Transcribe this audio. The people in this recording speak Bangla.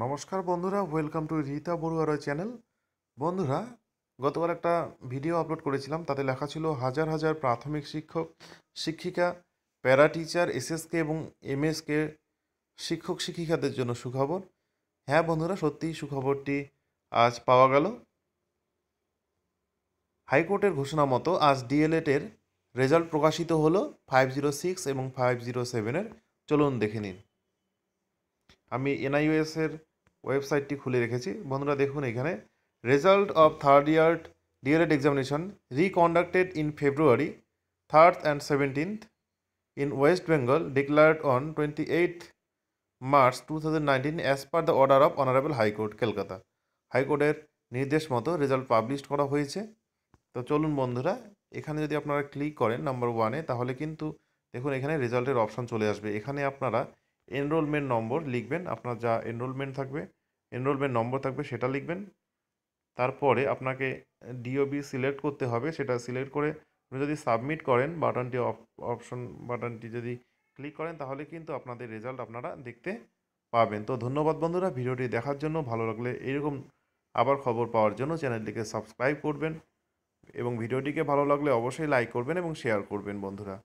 নমস্কার বন্ধুরা welcome to Rita Barua Roy channel বন্ধুরা গতবার একটা ভিডিও আপলোড করেছিলাম তাতে লেখা ছিল হাজার হাজার প্রাথমিক শিক্ষক শিক্ষিকা প্যারা টিচার এসএসকে এবং এমএসকে শিক্ষক শিক্ষিকাদের জন্য সুখবর হ্যাঁ বন্ধুরা সত্যিই সুখবরটি আজ পাওয়া গেল হাইকোর্টের ঘোষণা মতো আজ ডিএলএটের রেজাল্ট প্রকাশিত হলো ফাইভ জিরো সিক্স এবং ফাইভ জিরো সেভেনের চলুন দেখে নিন আমি এনআইওএসের ওয়েবসাইটটি খুলে রেখেছি বন্ধুরা দেখুন এখানে result of third year D El Ed examination reconducted in February third and seventeenth in West Bengal declared on twenty eight March two thousand nineteen as per the order of honourable high court Kolkata হাইকোর্টের নির্দেশ মতো রেজাল্ট পাবলিশ করা হয়েছে তো চলুন বন্ধুরা এখানে যদি আপনারা ক্লিক করেন নাম্বার ওয়ানে তাহলে কিন্তু দেখুন এখানে রেজাল্টের অপশন চলে আসবে এখানে আপনারা এনরোলমেন্ট নম্বর লিখবেন আপনার যা এনরোলমেন্ট থাকবে এনরোলমেন্ট নম্বর থাকবে সেটা লিখবেন তারপরে আপনাকে ডিওবি সিলেক্ট করতে হবে সেটা সিলেক্ট করে যদি সাবমিট করেন বাটনটি অপশন বাটনটি যদি ক্লিক করেন তাহলে কিন্তু আপনাদের রেজাল্ট আপনারা দেখতে পাবেন তো ধন্যবাদ বন্ধুরা ভিডিওটি দেখার জন্য ভালো লাগলে এরকম আবার খবর পাওয়ার জন্য চ্যানেলটিকে সাবস্ক্রাইব করবেন এবং ভিডিওটিকে ভালো লাগলে অবশ্যই লাইক করবেন এবং শেয়ার করবেন বন্ধুরা